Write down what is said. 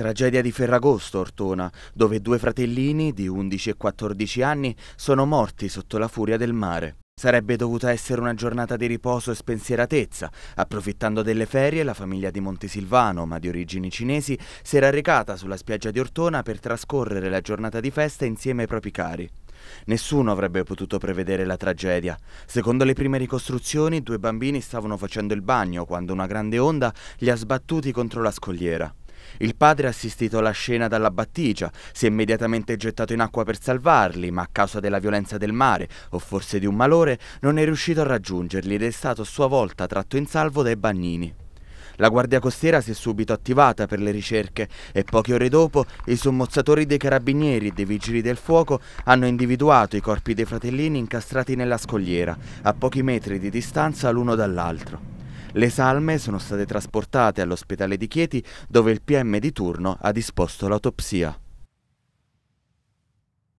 Tragedia di Ferragosto, Ortona, dove due fratellini di 11 e 14 anni sono morti sotto la furia del mare. Sarebbe dovuta essere una giornata di riposo e spensieratezza. Approfittando delle ferie, la famiglia di Montesilvano, ma di origini cinesi, si era recata sulla spiaggia di Ortona per trascorrere la giornata di festa insieme ai propri cari. Nessuno avrebbe potuto prevedere la tragedia. Secondo le prime ricostruzioni, due bambini stavano facendo il bagno quando una grande onda li ha sbattuti contro la scogliera. Il padre ha assistito alla scena dalla battigia, si è immediatamente gettato in acqua per salvarli, ma a causa della violenza del mare, o forse di un malore, non è riuscito a raggiungerli ed è stato a sua volta tratto in salvo dai bannini. La Guardia Costiera si è subito attivata per le ricerche e poche ore dopo i sommozzatori dei carabinieri e dei vigili del fuoco hanno individuato i corpi dei fratellini incastrati nella scogliera, a pochi metri di distanza l'uno dall'altro. Le salme sono state trasportate all'ospedale di Chieti dove il PM di turno ha disposto l'autopsia.